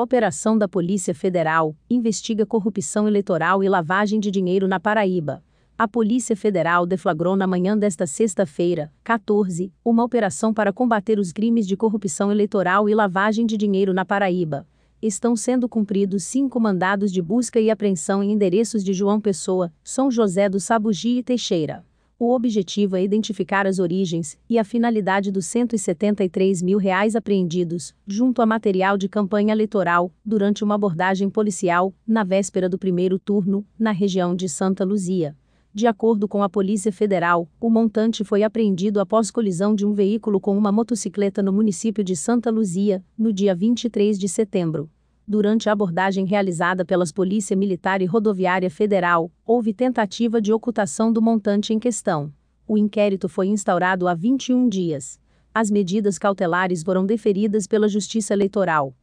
Operação da Polícia Federal investiga corrupção eleitoral e lavagem de dinheiro na Paraíba. A Polícia Federal deflagrou na manhã desta sexta-feira, 14, uma operação para combater os crimes de corrupção eleitoral e lavagem de dinheiro na Paraíba. Estão sendo cumpridos cinco mandados de busca e apreensão em endereços de João Pessoa, São José do Sabugi e Teixeira. O objetivo é identificar as origens e a finalidade dos 173 mil reais apreendidos, junto a material de campanha eleitoral, durante uma abordagem policial, na véspera do primeiro turno, na região de Santa Luzia. De acordo com a Polícia Federal, o montante foi apreendido após colisão de um veículo com uma motocicleta no município de Santa Luzia, no dia 23 de setembro durante a abordagem realizada pelas Polícia Militar e Rodoviária Federal, houve tentativa de ocultação do montante em questão. O inquérito foi instaurado há 21 dias. As medidas cautelares foram deferidas pela Justiça Eleitoral.